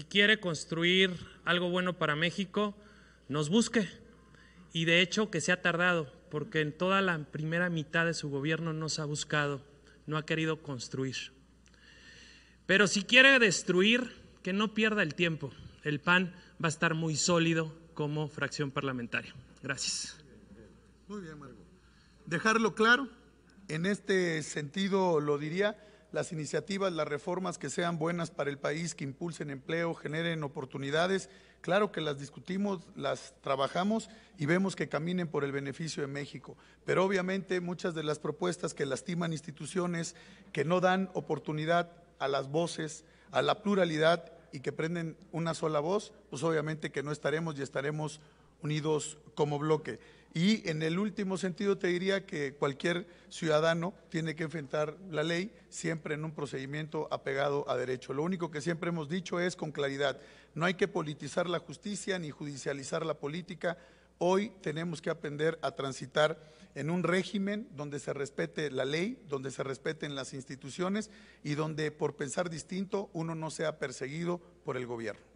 Si quiere construir algo bueno para México, nos busque. Y de hecho que se ha tardado, porque en toda la primera mitad de su gobierno nos ha buscado, no ha querido construir. Pero si quiere destruir, que no pierda el tiempo. El PAN va a estar muy sólido como fracción parlamentaria. Gracias. Muy bien, Marco. Dejarlo claro, en este sentido lo diría, las iniciativas, las reformas que sean buenas para el país, que impulsen empleo, generen oportunidades. Claro que las discutimos, las trabajamos y vemos que caminen por el beneficio de México. Pero obviamente muchas de las propuestas que lastiman instituciones, que no dan oportunidad a las voces, a la pluralidad y que prenden una sola voz, pues obviamente que no estaremos y estaremos unidos como bloque. Y en el último sentido te diría que cualquier ciudadano tiene que enfrentar la ley siempre en un procedimiento apegado a derecho. Lo único que siempre hemos dicho es con claridad, no hay que politizar la justicia ni judicializar la política. Hoy tenemos que aprender a transitar en un régimen donde se respete la ley, donde se respeten las instituciones y donde por pensar distinto uno no sea perseguido por el gobierno.